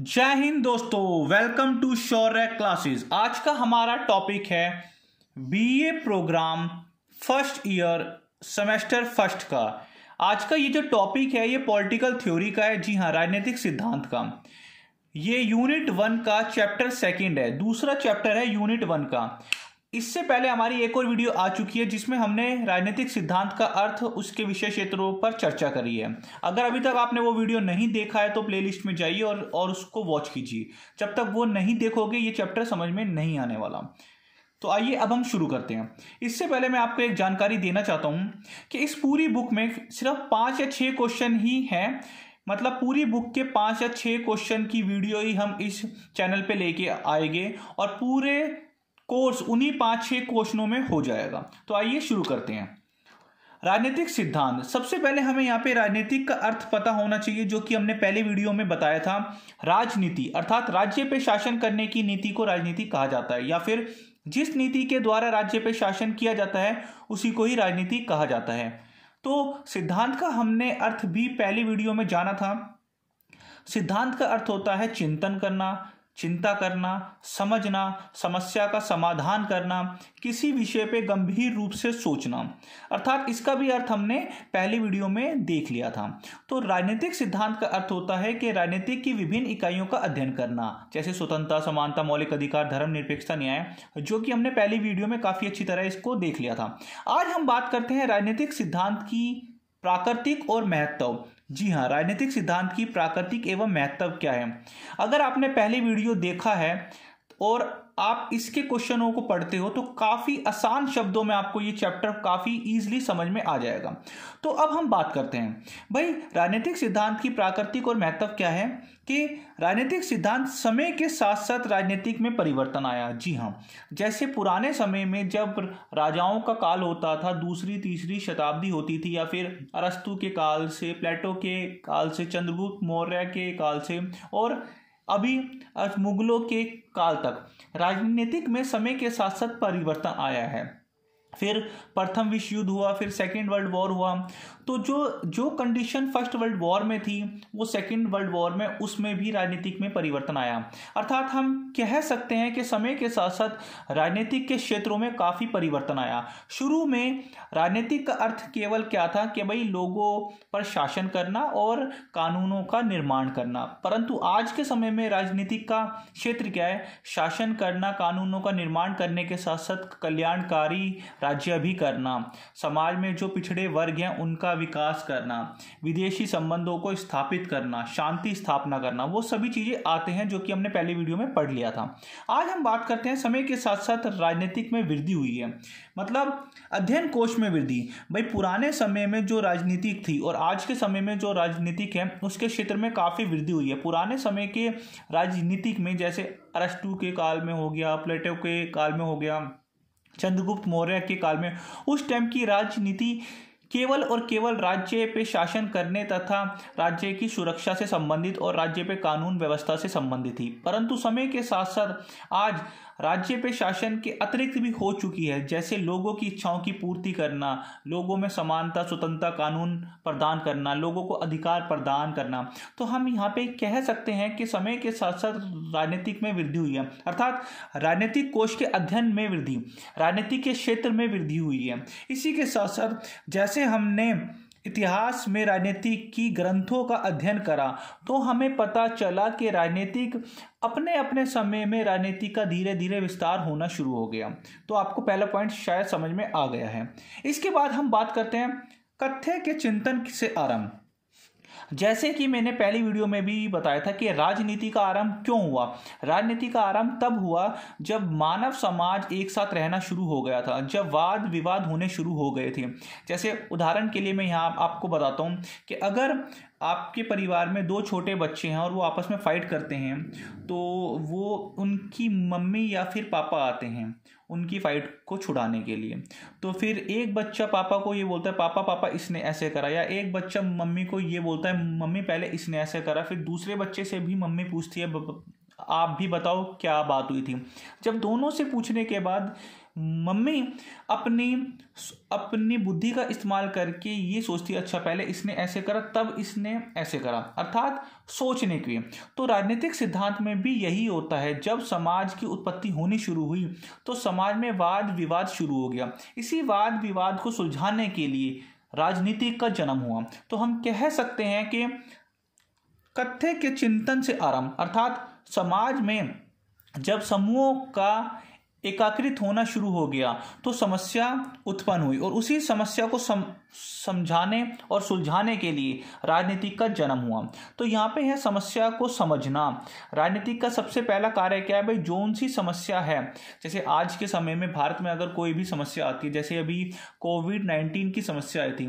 जय हिंद दोस्तों welcome to Shaurya classes आज का हमारा टॉपिक है BA program first year semester first का आज का ये जो टॉपिक है ये पॉलिटिकल थ्योरी का है जी हाँ राजनीतिक सिद्धांत का ये यूनिट वन का चैप्टर सेकंड है दूसरा चैप्टर है यूनिट वन का इससे पहले हमारी एक और वीडियो आ चुकी है जिसमें हमने राजनीतिक सिद्धांत का अर्थ उसके विषय क्षेत्रों पर चर्चा करी है अगर अभी तक आपने वो वीडियो नहीं देखा है तो प्लेलिस्ट में जाइए और और उसको वॉच कीजिए जब तक वो नहीं देखोगे ये चैप्टर समझ में नहीं आने वाला तो आइए अब हम शुरू करते हैं इससे पहले मैं आपको एक जानकारी देना चाहता हूँ कि इस पूरी बुक में सिर्फ पाँच या छः क्वेश्चन ही हैं मतलब पूरी बुक के पाँच या छः क्वेश्चन की वीडियो ही हम इस चैनल पे लेके आएंगे और पूरे कोर्स उन्हीं पांच छह क्वेश्चनों में हो जाएगा तो आइए शुरू करते हैं राजनीतिक सिद्धांत सबसे पहले हमें यहाँ पे राजनीतिक का अर्थ पता होना चाहिए जो कि हमने पहले वीडियो में बताया था राजनीति अर्थात राज्य पे शासन करने की नीति को राजनीति कहा जाता है या फिर जिस नीति के द्वारा राज्य पे शासन किया जाता है उसी को ही राजनीति कहा जाता है तो सिद्धांत का हमने अर्थ भी पहले वीडियो में जाना था सिद्धांत का अर्थ होता है चिंतन करना चिंता करना समझना समस्या का समाधान करना किसी विषय पे गंभीर रूप से सोचना अर्थात इसका भी अर्थ हमने पहले वीडियो में देख लिया था तो राजनीतिक सिद्धांत का अर्थ होता है कि राजनीतिक की विभिन्न इकाइयों का अध्ययन करना जैसे स्वतंत्रता समानता मौलिक अधिकार धर्म निरपेक्षता न्याय जो कि हमने पहली वीडियो में काफ़ी अच्छी तरह इसको देख लिया था आज हम बात करते हैं राजनीतिक सिद्धांत की प्राकृतिक और महत्व जी हाँ राजनीतिक सिद्धांत की प्राकृतिक एवं महत्व क्या है अगर आपने पहली वीडियो देखा है और आप इसके क्वेश्चनों को पढ़ते हो तो काफ़ी आसान शब्दों में आपको ये चैप्टर काफ़ी ईजिली समझ में आ जाएगा तो अब हम बात करते हैं भाई राजनीतिक सिद्धांत की प्राकृतिक और महत्व क्या है कि राजनीतिक सिद्धांत समय के साथ साथ राजनीतिक में परिवर्तन आया जी हाँ जैसे पुराने समय में जब राजाओं का काल होता था दूसरी तीसरी शताब्दी होती थी या फिर अरस्तु के काल से प्लेटो के काल से चंद्रगुप्त मौर्य के काल से और अभी मुगलों के काल तक राजनीतिक में समय के साथ साथ परिवर्तन आया है फिर प्रथम विश्व युद्ध हुआ फिर सेकेंड वर्ल्ड वॉर हुआ तो जो जो कंडीशन फर्स्ट वर्ल्ड वॉर में थी वो सेकेंड वर्ल्ड वॉर में उसमें भी राजनीतिक में परिवर्तन आया अर्थात हम कह सकते हैं कि समय के साथ साथ राजनीतिक के क्षेत्रों में काफ़ी परिवर्तन आया शुरू में राजनीतिक का अर्थ केवल क्या था कि भाई लोगों पर शासन करना और कानूनों का निर्माण करना परंतु आज के समय में राजनीतिक का क्षेत्र क्या है शासन करना कानूनों का निर्माण करने के साथ साथ कल्याणकारी राज्य भी करना समाज में जो पिछड़े वर्ग हैं उनका विकास करना विदेशी संबंधों को स्थापित करना शांति स्थापना करना वो सभी चीज़ें आते हैं जो कि हमने पहले वीडियो में पढ़ लिया था आज हम बात करते हैं समय के साथ साथ राजनीतिक में वृद्धि हुई है मतलब अध्ययन कोष में वृद्धि भाई पुराने समय में जो राजनीतिक थी और आज के समय में जो राजनीतिक है उसके क्षेत्र में काफ़ी वृद्धि हुई है पुराने समय के राजनीतिक में जैसे अरस्टू के काल में हो गया प्लेटो के काल में हो गया चंद्रगुप्त मौर्य के काल में उस टाइम की राजनीति केवल और केवल राज्य पे शासन करने तथा राज्य की सुरक्षा से संबंधित और राज्य पे कानून व्यवस्था से संबंधित थी परंतु समय के साथ साथ आज राज्य पे शासन के अतिरिक्त भी हो चुकी है जैसे लोगों की इच्छाओं की पूर्ति करना लोगों में समानता स्वतंत्रता कानून प्रदान करना लोगों को अधिकार प्रदान करना तो हम यहाँ पे कह सकते हैं कि समय के साथ साथ राजनीतिक में वृद्धि हुई है अर्थात राजनीतिक कोष के अध्ययन में वृद्धि राजनीति के क्षेत्र में वृद्धि हुई है इसी के साथ साथ जैसे हमने इतिहास में राजनीति की ग्रंथों का अध्ययन करा तो हमें पता चला कि राजनीतिक अपने अपने समय में राजनीति का धीरे धीरे विस्तार होना शुरू हो गया तो आपको पहला पॉइंट शायद समझ में आ गया है इसके बाद हम बात करते हैं कथ्य के चिंतन से आरंभ जैसे कि मैंने पहली वीडियो में भी बताया था कि राजनीति का आरंभ क्यों हुआ राजनीति का आरंभ तब हुआ जब मानव समाज एक साथ रहना शुरू हो गया था जब वाद विवाद होने शुरू हो गए थे जैसे उदाहरण के लिए मैं यहाँ आपको बताता हूँ कि अगर आपके परिवार में दो छोटे बच्चे हैं और वो आपस में फ़ाइट करते हैं तो वो उनकी मम्मी या फिर पापा आते हैं उनकी फ़ाइट को छुड़ाने के लिए तो फिर एक बच्चा पापा को ये बोलता है पापा पापा इसने ऐसे करा या एक बच्चा मम्मी को ये बोलता है मम्मी पहले इसने ऐसे करा फिर दूसरे बच्चे से भी मम्मी पूछती है आप भी बताओ क्या बात हुई थी जब दोनों से पूछने के बाद मम्मी अपनी अपनी बुद्धि का इस्तेमाल करके ये सोचती अच्छा पहले इसने ऐसे करा तब इसने ऐसे करा अर्थात सोचने की तो राजनीतिक सिद्धांत में भी यही होता है जब समाज की उत्पत्ति होनी शुरू हुई तो समाज में वाद विवाद शुरू हो गया इसी वाद विवाद को सुलझाने के लिए राजनीति का जन्म हुआ तो हम कह सकते हैं कि कथ्य के चिंतन से आरंभ अर्थात समाज में जब समूहों का एकाकृत होना शुरू हो गया तो समस्या उत्पन्न हुई और उसी समस्या को सम, समझाने और सुलझाने के लिए राजनीतिक का जन्म हुआ तो यहाँ पे है समस्या को समझना राजनीतिक का सबसे पहला कार्य क्या है भाई जोन सी समस्या है जैसे आज के समय में भारत में अगर कोई भी समस्या आती है जैसे अभी कोविड नाइन्टीन की समस्या आई थी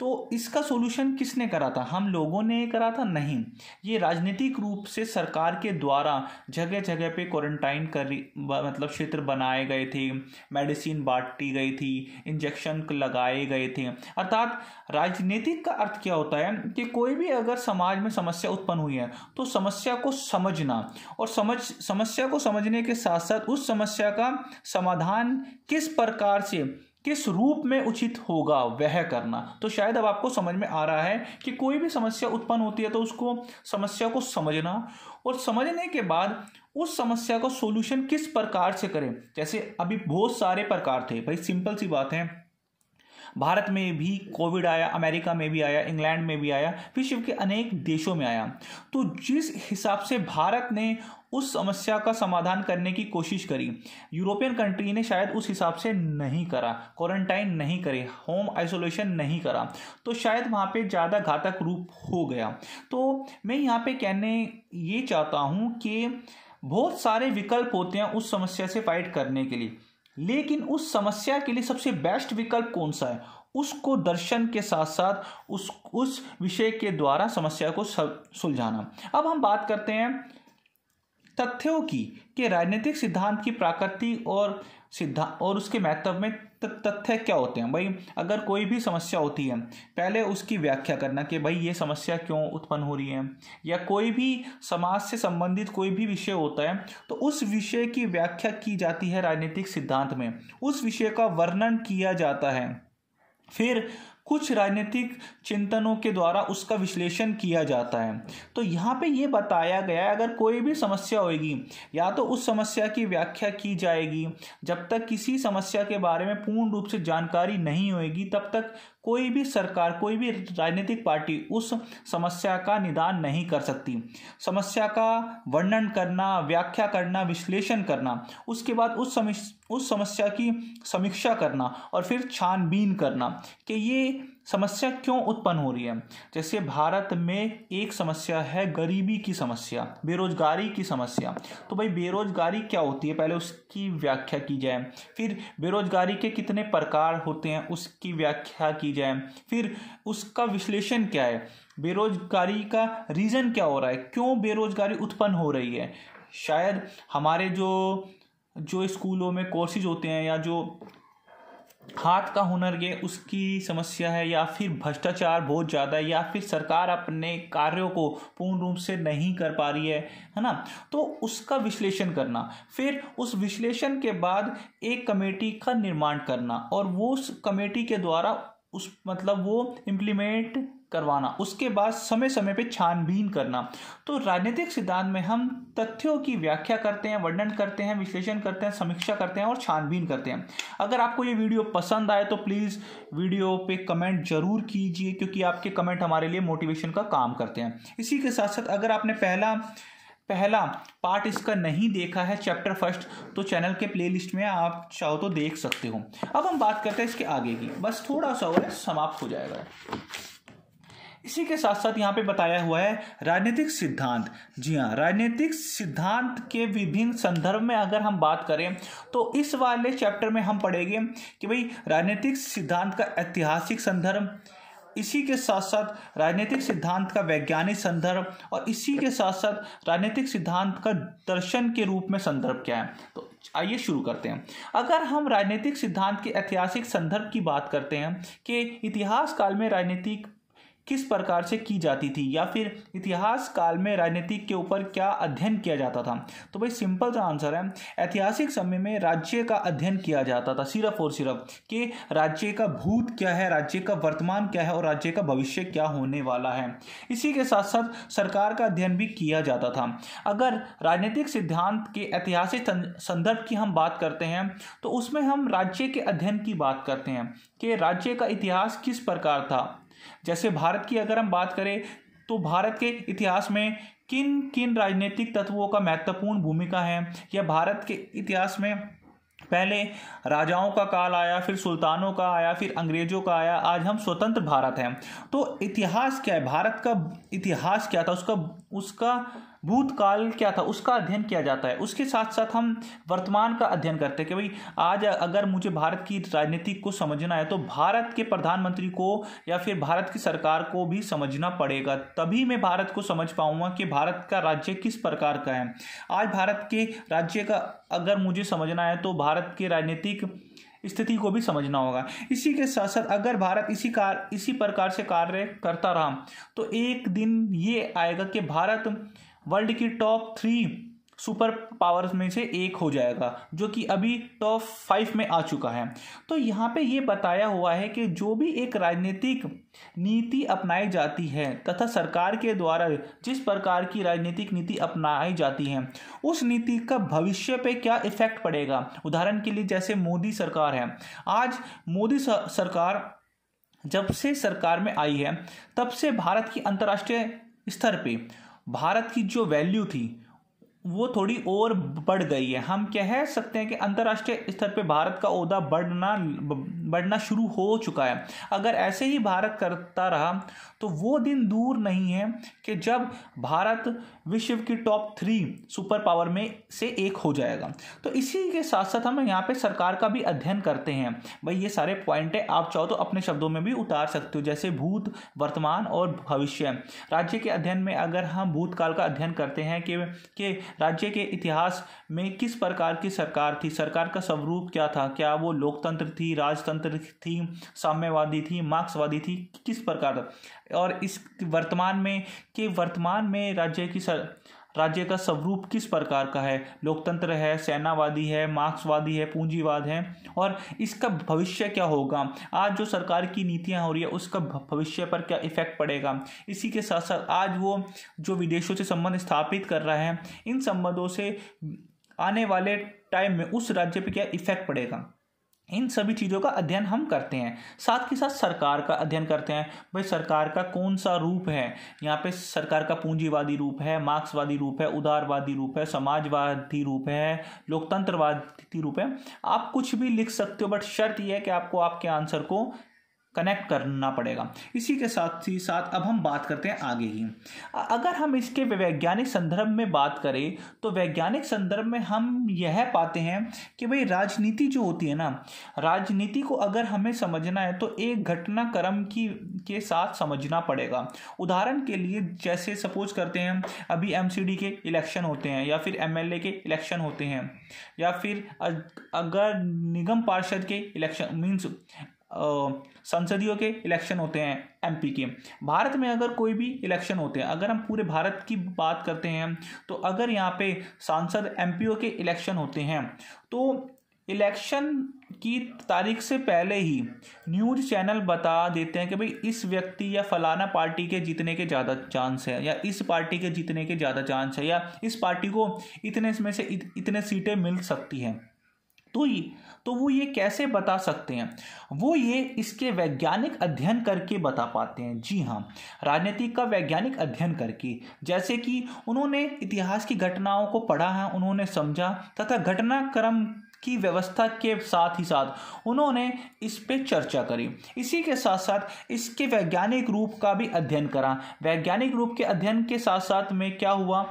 तो इसका सोल्यूशन किसने करा था हम लोगों ने करा था नहीं ये राजनीतिक रूप से सरकार के द्वारा जगह जगह पे क्वारंटाइन कर मतलब क्षेत्र बनाए गए थे मेडिसिन बांटी गई थी इंजेक्शन लगाए गए थे अर्थात राजनीतिक का अर्थ क्या होता है कि कोई भी अगर समाज में समस्या उत्पन्न हुई है तो समस्या को समझना और समझ समस्या को समझने के साथ साथ उस समस्या का समाधान किस प्रकार से किस रूप में उचित होगा वह करना तो शायद अब आपको समझ में आ रहा है कि कोई भी समस्या उत्पन्न होती है तो उसको समस्या को समझना और समझने के बाद उस समस्या का सोल्यूशन किस प्रकार से करें जैसे अभी बहुत सारे प्रकार थे भाई सिंपल सी बात है भारत में भी कोविड आया अमेरिका में भी आया इंग्लैंड में भी आया विश्व के अनेक देशों में आया तो जिस हिसाब से भारत ने उस समस्या का समाधान करने की कोशिश करी यूरोपियन कंट्री ने शायद उस हिसाब से नहीं करा क्वारंटाइन नहीं करे होम आइसोलेशन नहीं करा तो शायद वहाँ पे ज़्यादा घातक रूप हो गया तो मैं यहाँ पे कहने ये चाहता हूँ कि बहुत सारे विकल्प होते हैं उस समस्या से फाइट करने के लिए लेकिन उस समस्या के लिए सबसे बेस्ट विकल्प कौन सा है उसको दर्शन के साथ साथ उस उस विषय के द्वारा समस्या को सुलझाना अब हम बात करते हैं तथ्यों की कि राजनीतिक सिद्धांत की प्राकृति और सिद्धांत और उसके महत्व में तथ्य क्या होते हैं भाई अगर कोई भी समस्या होती है पहले उसकी व्याख्या करना कि भाई ये समस्या क्यों उत्पन्न हो रही है या कोई भी समाज से संबंधित कोई भी विषय होता है तो उस विषय की व्याख्या की जाती है राजनीतिक सिद्धांत में उस विषय का वर्णन किया जाता है फिर कुछ राजनीतिक चिंतनों के द्वारा उसका विश्लेषण किया जाता है तो यहाँ पे ये बताया गया है अगर कोई भी समस्या होगी या तो उस समस्या की व्याख्या की जाएगी जब तक किसी समस्या के बारे में पूर्ण रूप से जानकारी नहीं होगी तब तक कोई भी सरकार कोई भी राजनीतिक पार्टी उस समस्या का निदान नहीं कर सकती समस्या का वर्णन करना व्याख्या करना विश्लेषण करना उसके बाद उस उस समस्या की समीक्षा करना और फिर छानबीन करना कि ये समस्या क्यों उत्पन्न हो रही है जैसे भारत में एक समस्या है गरीबी की समस्या बेरोजगारी की समस्या तो भाई बेरोजगारी क्या होती है पहले उसकी व्याख्या की जाए फिर बेरोजगारी के कितने प्रकार होते हैं उसकी व्याख्या की जाए फिर उसका विश्लेषण क्या है बेरोजगारी का रीज़न क्या हो रहा है क्यों बेरोजगारी उत्पन्न हो रही है शायद हमारे जो जो स्कूलों में कोर्सेज होते हैं या जो हाथ का हुनर ये उसकी समस्या है या फिर भ्रष्टाचार बहुत ज़्यादा है या फिर सरकार अपने कार्यों को पूर्ण रूप से नहीं कर पा रही है है ना तो उसका विश्लेषण करना फिर उस विश्लेषण के बाद एक कमेटी का निर्माण करना और वो उस कमेटी के द्वारा उस मतलब वो इम्प्लीमेंट करवाना उसके बाद समय समय पे छानबीन करना तो राजनीतिक सिद्धांत में हम तथ्यों की व्याख्या करते हैं वर्णन करते हैं विश्लेषण करते हैं समीक्षा करते हैं और छानबीन करते हैं अगर आपको ये वीडियो पसंद आए तो प्लीज़ वीडियो पे कमेंट जरूर कीजिए क्योंकि आपके कमेंट हमारे लिए मोटिवेशन का काम करते हैं इसी के साथ साथ अगर आपने पहला पहला पार्ट इसका नहीं देखा है चैप्टर फर्स्ट तो चैनल के प्लेलिस्ट में आप चाहो तो देख सकते हो अब हम बात करते हैं इसके आगे की बस थोड़ा सा और समाप्त हो जाएगा इसी के साथ साथ यहाँ पे बताया हुआ है राजनीतिक सिद्धांत जी हाँ राजनीतिक सिद्धांत के विभिन्न संदर्भ में अगर हम बात करें तो इस वाले चैप्टर में हम पढ़ेंगे कि भाई राजनीतिक सिद्धांत का ऐतिहासिक संदर्भ इसी के साथ साथ राजनीतिक सिद्धांत का वैज्ञानिक संदर्भ और इसी के साथ साथ राजनीतिक सिद्धांत का दर्शन के रूप में संदर्भ क्या है तो आइए शुरू करते हैं अगर हम राजनीतिक सिद्धांत के ऐतिहासिक संदर्भ की बात करते हैं कि इतिहास काल में राजनीतिक किस प्रकार से की जाती थी या फिर इतिहास काल में राजनीतिक के ऊपर क्या अध्ययन किया जाता था तो भाई सिंपल सा आंसर है ऐतिहासिक समय में राज्य का अध्ययन किया जाता था सिर्फ और सिर्फ कि राज्य का भूत क्या है राज्य का वर्तमान क्या है और राज्य का भविष्य क्या होने वाला है इसी के साथ साथ सरकार का अध्ययन भी किया जाता था अगर राजनीतिक सिद्धांत के ऐतिहासिक संदर्भ की हम बात करते हैं तो उसमें हम राज्य के अध्ययन की बात करते हैं कि राज्य का इतिहास किस प्रकार था जैसे भारत की अगर हम बात करें तो भारत के इतिहास में किन किन राजनीतिक तत्वों का महत्वपूर्ण भूमिका है या भारत के इतिहास में पहले राजाओं का काल आया फिर सुल्तानों का आया फिर अंग्रेजों का आया आज हम स्वतंत्र भारत हैं तो इतिहास क्या है भारत का इतिहास क्या था उसका उसका भूतकाल क्या था उसका अध्ययन किया जाता है उसके साथ साथ हम वर्तमान का अध्ययन करते हैं कि भाई आज अगर मुझे भारत की राजनीति को समझना है तो भारत के प्रधानमंत्री को या फिर भारत की सरकार को भी समझना पड़ेगा तभी मैं भारत को समझ पाऊंगा कि भारत का राज्य किस प्रकार का है आज भारत के राज्य का अगर मुझे समझना है तो भारत के राजनीतिक स्थिति को भी समझना होगा इसी के साथ साथ अगर भारत इसी कार इसी प्रकार से कार्य करता रहा तो एक दिन ये आएगा कि भारत वर्ल्ड की टॉप थ्री सुपर पावर्स में से एक हो जाएगा जो कि अभी टॉप फाइव में आ चुका है तो यहाँ पे ये बताया हुआ है कि जो भी एक राजनीतिक नीति अपनाई जाती है तथा सरकार के द्वारा जिस प्रकार की राजनीतिक नीति अपनाई जाती है उस नीति का भविष्य पे क्या इफेक्ट पड़ेगा उदाहरण के लिए जैसे मोदी सरकार है आज मोदी सरकार जब से सरकार में आई है तब से भारत की अंतर्राष्ट्रीय स्तर पर भारत की जो वैल्यू थी वो थोड़ी और बढ़ गई है हम कह सकते हैं कि अंतर्राष्ट्रीय स्तर पे भारत का उहदा बढ़ना बढ़ना शुरू हो चुका है अगर ऐसे ही भारत करता रहा तो वो दिन दूर नहीं है कि जब भारत विश्व की टॉप थ्री सुपर पावर में से एक हो जाएगा तो इसी के साथ साथ हम यहाँ पे सरकार का भी अध्ययन करते हैं भाई ये सारे पॉइंट है आप चाहो तो अपने शब्दों में भी उतार सकते हो जैसे भूत वर्तमान और भविष्य राज्य के अध्ययन में अगर हम भूतकाल का अध्ययन करते हैं कि, कि राज्य के इतिहास में किस प्रकार की सरकार थी सरकार का स्वरूप क्या था क्या वो लोकतंत्र थी राजतंत्र स्वतंत्र थी साम्यवादी थी मार्क्सवादी थी किस प्रकार और इस वर्तमान में के वर्तमान में राज्य की सर, राज्य का स्वरूप किस प्रकार का है लोकतंत्र है सेनावादी है मार्क्सवादी है पूंजीवाद है और इसका भविष्य क्या होगा आज जो सरकार की नीतियां हो रही है उसका भविष्य पर क्या इफेक्ट पड़ेगा इसी के साथ साथ आज वो जो विदेशों से संबंध स्थापित कर रहा है इन संबंधों से आने वाले टाइम में उस राज्य पर क्या इफेक्ट पड़ेगा इन सभी चीज़ों का अध्ययन हम करते हैं साथ के साथ सरकार का अध्ययन करते हैं भाई सरकार का कौन सा रूप है यहाँ पे सरकार का पूंजीवादी रूप है मार्क्सवादी रूप है उदारवादी रूप है समाजवादी रूप है लोकतंत्रवादी रूप है आप कुछ भी लिख सकते हो बट शर्त यह है कि आपको आपके आंसर को कनेक्ट करना पड़ेगा इसी के साथ ही साथ अब हम बात करते हैं आगे ही अगर हम इसके वैज्ञानिक संदर्भ में बात करें तो वैज्ञानिक संदर्भ में हम यह पाते हैं कि भाई राजनीति जो होती है ना राजनीति को अगर हमें समझना है तो एक घटनाक्रम की के साथ समझना पड़ेगा उदाहरण के लिए जैसे सपोज करते हैं अभी एम के इलेक्शन होते हैं या फिर एम के इलेक्शन होते हैं या फिर अगर निगम पार्षद के इलेक्शन मीन्स संसदियों के इलेक्शन होते हैं एमपी के भारत में अगर कोई भी इलेक्शन होते हैं अगर हम पूरे भारत की बात करते हैं तो अगर यहाँ पे सांसद एमपीओ के इलेक्शन होते हैं तो इलेक्शन की तारीख से पहले ही न्यूज चैनल बता देते हैं कि भाई इस व्यक्ति या फलाना पार्टी के जीतने के ज़्यादा चांस है या इस पार्टी के जीतने के ज़्यादा चांस है या इस पार्टी को इतने इसमें से इत, इतने सीटें मिल सकती हैं तो ये तो वो ये कैसे बता सकते हैं वो ये इसके वैज्ञानिक अध्ययन करके बता पाते हैं जी हाँ राजनीति का वैज्ञानिक अध्ययन करके जैसे कि उन्होंने इतिहास की घटनाओं को पढ़ा है उन्होंने समझा तथा घटनाक्रम की व्यवस्था के साथ ही साथ उन्होंने इस पे चर्चा करी इसी के साथ साथ इसके वैज्ञानिक रूप का भी अध्ययन करा वैज्ञानिक रूप के अध्ययन के साथ साथ में क्या हुआ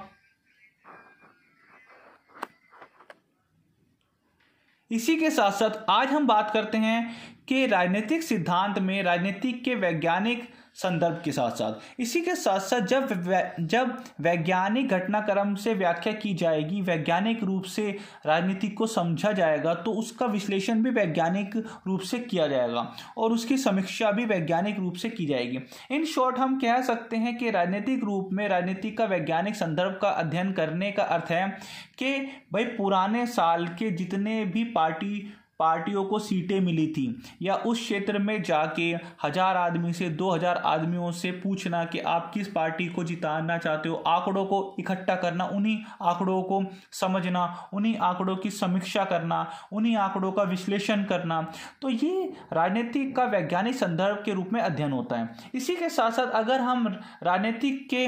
इसी के साथ साथ आज हम बात करते हैं कि राजनीतिक सिद्धांत में राजनीतिक के वैज्ञानिक संदर्भ के साथ साथ इसी के साथ साथ जब वै, जब वैज्ञानिक घटनाक्रम से व्याख्या की जाएगी वैज्ञानिक रूप से राजनीति को समझा जाएगा तो उसका विश्लेषण भी वैज्ञानिक रूप से किया जाएगा और उसकी समीक्षा भी वैज्ञानिक रूप से की जाएगी इन शॉर्ट हम कह सकते हैं कि राजनीतिक रूप में राजनीति का वैज्ञानिक संदर्भ का अध्ययन करने का अर्थ है कि भाई पुराने साल के जितने भी पार्टी पार्टियों को सीटें मिली थी या उस क्षेत्र में जाके हजार आदमी से दो हजार आदमियों से पूछना कि आप किस पार्टी को जिताना चाहते हो आंकड़ों को इकट्ठा करना उन्हीं आंकड़ों को समझना उन्हीं आंकड़ों की समीक्षा करना उन्हीं आंकड़ों का विश्लेषण करना तो ये राजनीतिक का वैज्ञानिक संदर्भ के रूप में अध्ययन होता है इसी के साथ साथ अगर हम राजनीतिक के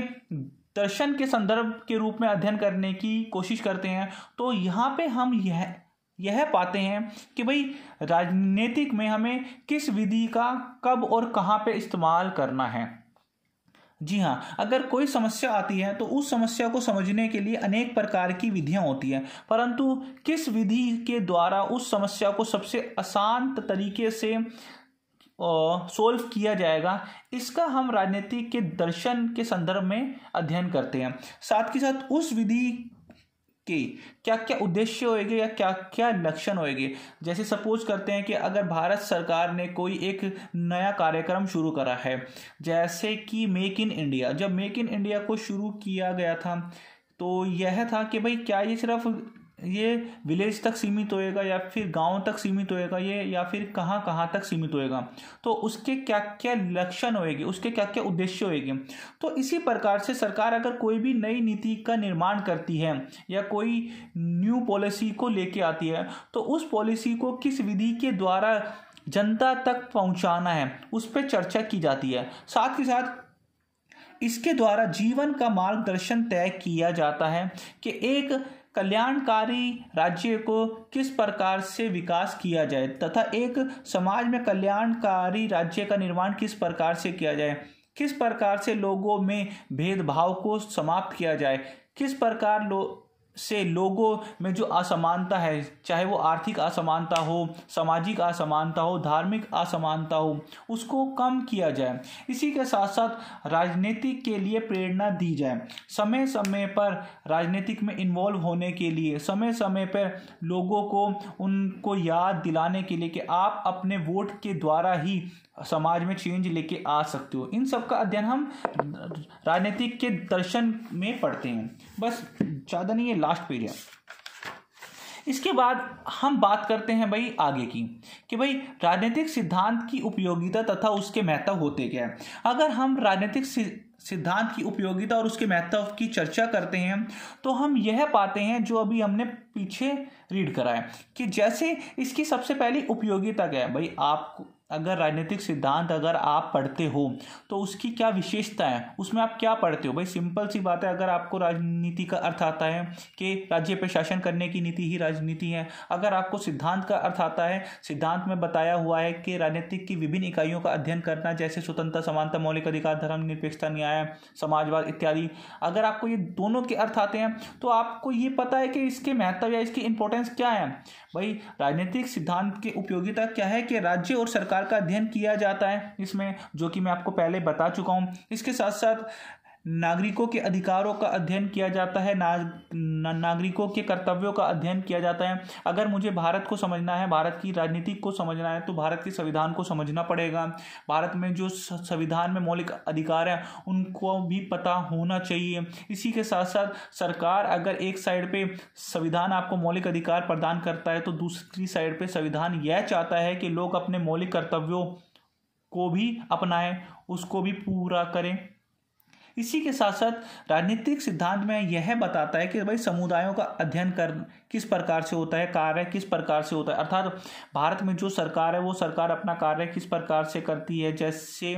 दर्शन के संदर्भ के रूप में अध्ययन करने की कोशिश करते हैं तो यहाँ पे हम यह यह पाते हैं कि भाई राजनीतिक में हमें किस विधि का कब और कहाँ पे इस्तेमाल करना है जी हाँ अगर कोई समस्या आती है तो उस समस्या को समझने के लिए अनेक प्रकार की विधियाँ होती हैं परंतु किस विधि के द्वारा उस समस्या को सबसे आसान तरीके से सोल्व किया जाएगा इसका हम राजनीति के दर्शन के संदर्भ में अध्ययन करते हैं साथ के साथ उस विधि के क्या क्या उद्देश्य होएंगे या क्या क्या लक्षण होएगे जैसे सपोज करते हैं कि अगर भारत सरकार ने कोई एक नया कार्यक्रम शुरू करा है जैसे कि मेक इन इंडिया जब मेक इन इंडिया को शुरू किया गया था तो यह था कि भाई क्या ये सिर्फ ये विलेज तक सीमित होएगा या फिर गांव तक सीमित होएगा ये या फिर कहाँ कहाँ तक सीमित होएगा तो उसके क्या क्या लक्षण होएगी उसके क्या क्या उद्देश्य होएंगे तो इसी प्रकार से सरकार अगर कोई भी नई नीति का निर्माण करती है या कोई न्यू पॉलिसी को लेके आती है तो उस पॉलिसी को किस विधि के द्वारा जनता तक पहुंचाना है उस पर चर्चा की जाती है साथ ही साथ इसके द्वारा जीवन का मार्गदर्शन तय किया जाता है कि एक कल्याणकारी राज्य को किस प्रकार से विकास किया जाए तथा एक समाज में कल्याणकारी राज्य का निर्माण किस प्रकार से किया जाए किस प्रकार से लोगों में भेदभाव को समाप्त किया जाए किस प्रकार लो से लोगों में जो असमानता है चाहे वो आर्थिक असमानता हो सामाजिक असमानता हो धार्मिक असमानता हो उसको कम किया जाए इसी के साथ साथ राजनीतिक के लिए प्रेरणा दी जाए समय समय पर राजनीतिक में इन्वॉल्व होने के लिए समय समय पर लोगों को उनको याद दिलाने के लिए कि आप अपने वोट के द्वारा ही समाज में चेंज लेके आ सकते हो इन सब का अध्ययन हम राजनीतिक के दर्शन में पढ़ते हैं बस ज़्यादा नहीं है लास्ट पीरियड इसके बाद हम बात करते हैं भाई आगे की कि भाई राजनीतिक सिद्धांत की उपयोगिता तथा उसके महत्व होते क्या है अगर हम राजनीतिक सिद्धांत की उपयोगिता और उसके महत्व की चर्चा करते हैं तो हम यह पाते हैं जो अभी हमने पीछे रीड करा है कि जैसे इसकी सबसे पहली उपयोगिता क्या है भाई आपको अगर राजनीतिक सिद्धांत अगर आप पढ़ते हो तो उसकी क्या विशेषता है उसमें आप क्या पढ़ते हो भाई सिंपल सी बात है अगर आपको राजनीति का अर्थ आता है कि राज्य पर शासन करने की नीति ही राजनीति है अगर आपको सिद्धांत का अर्थ आता है सिद्धांत में बताया हुआ है कि राजनीतिक की विभिन्न इकाइयों का अध्ययन करना जैसे स्वतंत्रता समानता मौलिक अधिकार धर्म निरपेक्षता न्याय समाजवाद इत्यादि अगर आपको ये दोनों के अर्थ आते हैं तो आपको ये पता है कि इसके महत्व या इसकी इंपॉर्टेंस क्या है भाई राजनीतिक सिद्धांत की उपयोगिता क्या है कि राज्य और सरकार प्रकार का अध्ययन किया जाता है इसमें जो कि मैं आपको पहले बता चुका हूँ इसके साथ साथ नागरिकों के अधिकारों का अध्ययन किया जाता है ना, ना, नागरिकों के कर्तव्यों का अध्ययन किया जाता है अगर मुझे भारत को समझना है भारत की राजनीति को समझना है तो भारत के संविधान को समझना पड़ेगा भारत में जो संविधान में मौलिक अधिकार हैं उनको भी पता होना चाहिए इसी के साथ साथ सरकार अगर एक साइड पर संविधान आपको मौलिक अधिकार प्रदान करता है तो दूसरी साइड पर संविधान यह चाहता है कि लोग अपने मौलिक कर्तव्यों को भी अपनाएं उसको भी पूरा करें इसी के साथ साथ राजनीतिक सिद्धांत में यह बताता है कि भाई समुदायों का अध्ययन कर किस प्रकार से होता है कार्य किस प्रकार से होता है अर्थात भारत में जो सरकार है वो सरकार अपना कार्य किस प्रकार से करती है जैसे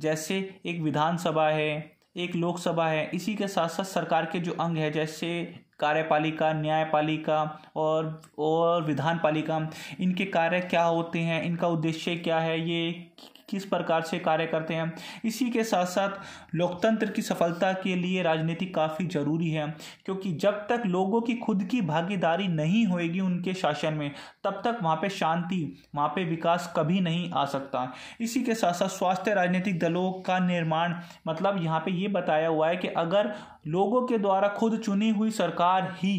जैसे एक विधानसभा है एक लोकसभा है इसी के साथ साथ सरकार के जो अंग है जैसे कार्यपालिका न्यायपालिका और और विधान पालिका इनके कार्य क्या होते हैं इनका उद्देश्य क्या है ये किस प्रकार से कार्य करते हैं इसी के साथ साथ लोकतंत्र की सफलता के लिए राजनीति काफ़ी ज़रूरी है क्योंकि जब तक लोगों की खुद की भागीदारी नहीं होएगी उनके शासन में तब तक वहाँ पे शांति वहाँ पे विकास कभी नहीं आ सकता इसी के साथ साथ स्वास्थ्य राजनीतिक दलों का निर्माण मतलब यहाँ पे ये बताया हुआ है कि अगर लोगों के द्वारा खुद चुनी हुई सरकार ही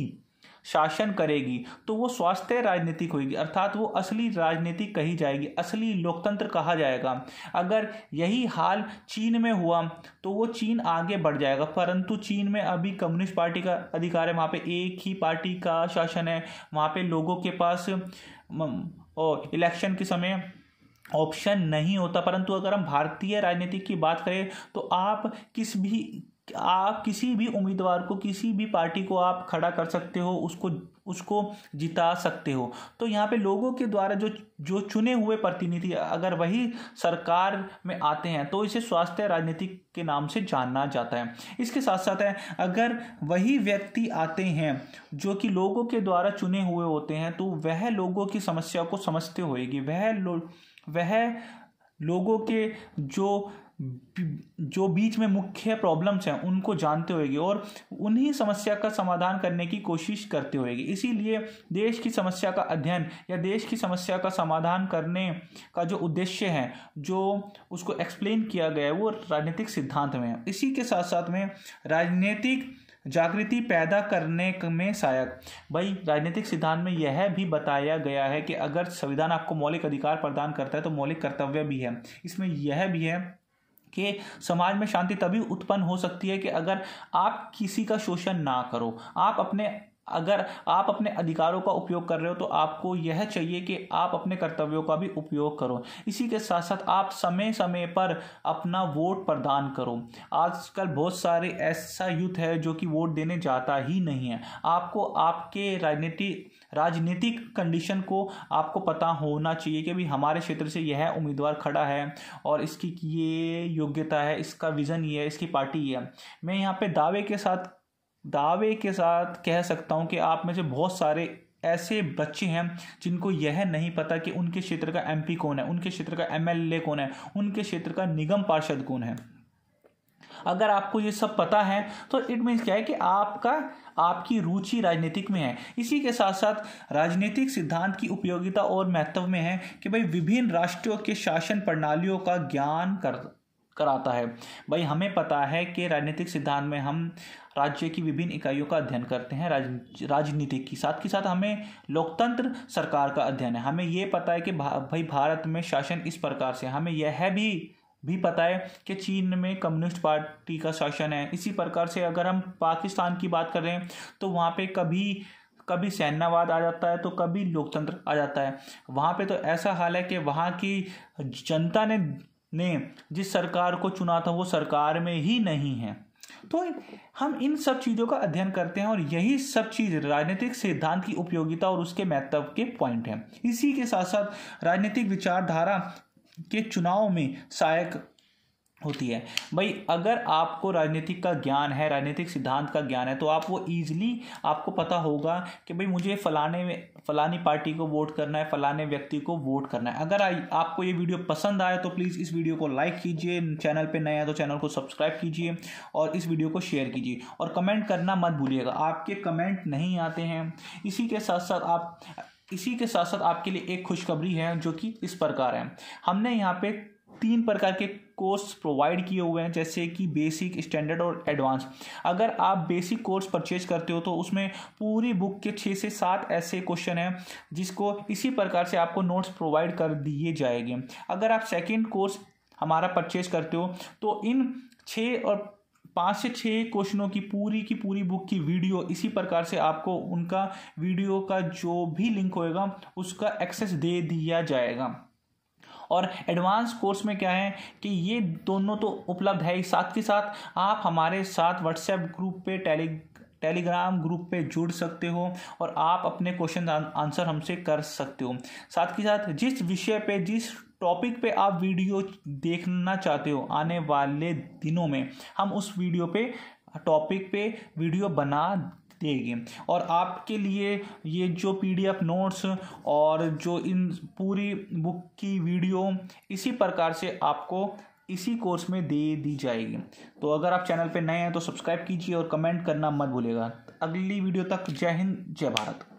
शासन करेगी तो वो स्वास्थ्य राजनीतिक होगी अर्थात वो असली राजनीति कही जाएगी असली लोकतंत्र कहा जाएगा अगर यही हाल चीन में हुआ तो वो चीन आगे बढ़ जाएगा परंतु चीन में अभी कम्युनिस्ट पार्टी का अधिकार है वहाँ पे एक ही पार्टी का शासन है वहाँ पे लोगों के पास इलेक्शन के समय ऑप्शन नहीं होता परंतु अगर हम भारतीय राजनीति की बात करें तो आप किस भी आप किसी भी उम्मीदवार को किसी भी पार्टी को आप खड़ा कर सकते हो उसको उसको जिता सकते हो तो यहाँ पे लोगों के द्वारा जो जो चुने हुए प्रतिनिधि अगर वही सरकार में आते हैं तो इसे स्वास्थ्य राजनीति के नाम से जाना जाता है इसके साथ साथ है अगर वही व्यक्ति आते हैं जो कि लोगों के द्वारा चुने हुए होते हैं तो वह लोगों की समस्या को समझते होएगी वह लो, वह लोगों के जो जो बीच में मुख्य प्रॉब्लम्स हैं उनको जानते हुएगी और उन्हीं समस्या का समाधान करने की कोशिश करते होएगी इसीलिए देश की समस्या का अध्ययन या देश की समस्या का समाधान करने का जो उद्देश्य है जो उसको एक्सप्लेन किया गया है वो राजनीतिक सिद्धांत में है इसी के साथ साथ में राजनीतिक जागृति पैदा करने में सहायक भाई राजनीतिक सिद्धांत में यह भी बताया गया है कि अगर संविधान आपको मौलिक अधिकार प्रदान करता है तो मौलिक कर्तव्य भी है इसमें यह भी है कि समाज में शांति तभी उत्पन्न हो सकती है कि अगर आप किसी का शोषण ना करो आप अपने अगर आप अपने अधिकारों का उपयोग कर रहे हो तो आपको यह चाहिए कि आप अपने कर्तव्यों का भी उपयोग करो इसी के साथ साथ आप समय समय पर अपना वोट प्रदान करो आजकल बहुत सारे ऐसा यूथ है जो कि वोट देने जाता ही नहीं है आपको आपके राजनीति राजनीतिक कंडीशन को आपको पता होना चाहिए कि भी हमारे क्षेत्र से यह उम्मीदवार खड़ा है और इसकी ये योग्यता है इसका विज़न ये है इसकी पार्टी ये है मैं यहाँ पे दावे के साथ दावे के साथ कह सकता हूँ कि आप में से बहुत सारे ऐसे बच्चे हैं जिनको यह नहीं पता कि उनके क्षेत्र का एमपी कौन है उनके क्षेत्र का एमएलए कौन है उनके क्षेत्र का निगम पार्षद कौन है अगर आपको ये सब पता है तो इट मीन्स क्या है कि आपका आपकी रुचि राजनीतिक में है इसी के साथ साथ राजनीतिक सिद्धांत की उपयोगिता और महत्व में है कि भाई विभिन्न राष्ट्रों के शासन प्रणालियों का ज्ञान कर कराता है भाई हमें पता है कि राजनीतिक सिद्धांत में हम राज्य की विभिन्न इकाइयों का अध्ययन करते हैं राज राजनीति के साथ के साथ हमें लोकतंत्र सरकार का अध्ययन है हमें यह पता है कि भा, भाई भारत में शासन इस प्रकार से हमें यह है भी भी पता है कि चीन में कम्युनिस्ट पार्टी का शासन है इसी प्रकार से अगर हम पाकिस्तान की बात करें तो वहाँ पे कभी कभी सैन्यवाद आ जाता है तो कभी लोकतंत्र आ जाता है वहाँ पे तो ऐसा हाल है कि वहाँ की जनता ने ने जिस सरकार को चुना था वो सरकार में ही नहीं है तो हम इन सब चीज़ों का अध्ययन करते हैं और यही सब चीज़ राजनीतिक सिद्धांत की उपयोगिता और उसके महत्व के पॉइंट हैं इसी के साथ साथ राजनीतिक विचारधारा के चुनाव में सहायक होती है भाई अगर आपको राजनीतिक का ज्ञान है राजनीतिक सिद्धांत का ज्ञान है तो आप वो ईजिली आपको पता होगा कि भाई मुझे फलाने में फलानी पार्टी को वोट करना है फलाने व्यक्ति को वोट करना है अगर आपको ये वीडियो पसंद आए तो प्लीज़ इस वीडियो को लाइक कीजिए चैनल पे नया हैं तो चैनल को सब्सक्राइब कीजिए और इस वीडियो को शेयर कीजिए और कमेंट करना मत भूलिएगा आपके कमेंट नहीं आते हैं इसी के साथ साथ आप इसी के साथ साथ आपके लिए एक खुशखबरी है जो कि इस प्रकार है हमने यहाँ पे तीन प्रकार के कोर्स प्रोवाइड किए हुए हैं जैसे कि बेसिक स्टैंडर्ड और एडवांस अगर आप बेसिक कोर्स परचेज करते हो तो उसमें पूरी बुक के छः से सात ऐसे क्वेश्चन हैं जिसको इसी प्रकार से आपको नोट्स प्रोवाइड कर दिए जाएंगे अगर आप सेकेंड कोर्स हमारा परचेज करते हो तो इन छः और पाँच से छः क्वेश्चनों की पूरी की पूरी बुक की वीडियो इसी प्रकार से आपको उनका वीडियो का जो भी लिंक होएगा उसका एक्सेस दे दिया जाएगा और एडवांस कोर्स में क्या है कि ये दोनों तो उपलब्ध है साथ के साथ आप हमारे साथ व्हाट्सएप ग्रुप पे टेली टेलीग्राम ग्रुप पे जुड़ सकते हो और आप अपने क्वेश्चन आंसर हमसे कर सकते हो साथ के साथ जिस विषय पे जिस टॉपिक पे आप वीडियो देखना चाहते हो आने वाले दिनों में हम उस वीडियो पे टॉपिक पे वीडियो बना देंगे और आपके लिए ये जो पीडीएफ नोट्स और जो इन पूरी बुक की वीडियो इसी प्रकार से आपको इसी कोर्स में दे दी जाएगी तो अगर आप चैनल पर नए हैं तो सब्सक्राइब कीजिए और कमेंट करना मत भूलेगा अगली वीडियो तक जय हिंद जय भारत